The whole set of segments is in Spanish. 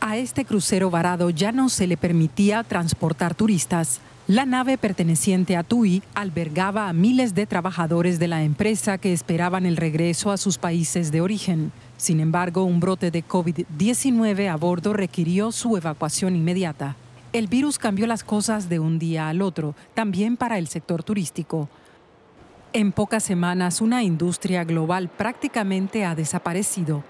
a este crucero varado ya no se le permitía transportar turistas. La nave perteneciente a TUI albergaba a miles de trabajadores de la empresa que esperaban el regreso a sus países de origen. Sin embargo, un brote de COVID-19 a bordo requirió su evacuación inmediata. El virus cambió las cosas de un día al otro, también para el sector turístico. En pocas semanas, una industria global prácticamente ha desaparecido.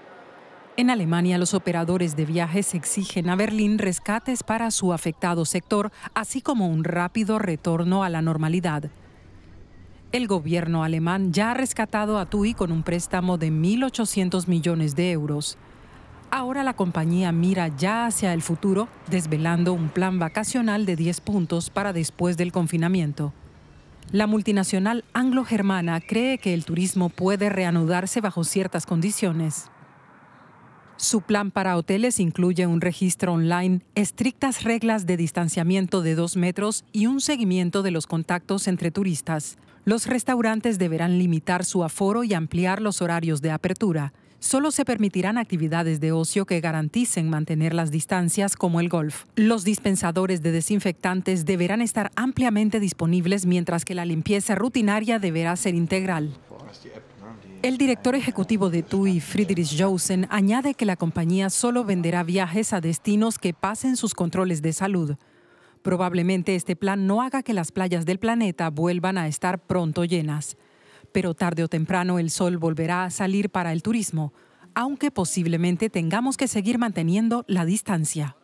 En Alemania, los operadores de viajes exigen a Berlín rescates para su afectado sector, así como un rápido retorno a la normalidad. El gobierno alemán ya ha rescatado a TUI con un préstamo de 1.800 millones de euros. Ahora la compañía mira ya hacia el futuro, desvelando un plan vacacional de 10 puntos para después del confinamiento. La multinacional anglo-germana cree que el turismo puede reanudarse bajo ciertas condiciones. Su plan para hoteles incluye un registro online, estrictas reglas de distanciamiento de dos metros y un seguimiento de los contactos entre turistas. Los restaurantes deberán limitar su aforo y ampliar los horarios de apertura solo se permitirán actividades de ocio que garanticen mantener las distancias como el golf. Los dispensadores de desinfectantes deberán estar ampliamente disponibles mientras que la limpieza rutinaria deberá ser integral. El director ejecutivo de TUI, Friedrich Josen, añade que la compañía solo venderá viajes a destinos que pasen sus controles de salud. Probablemente este plan no haga que las playas del planeta vuelvan a estar pronto llenas pero tarde o temprano el sol volverá a salir para el turismo, aunque posiblemente tengamos que seguir manteniendo la distancia.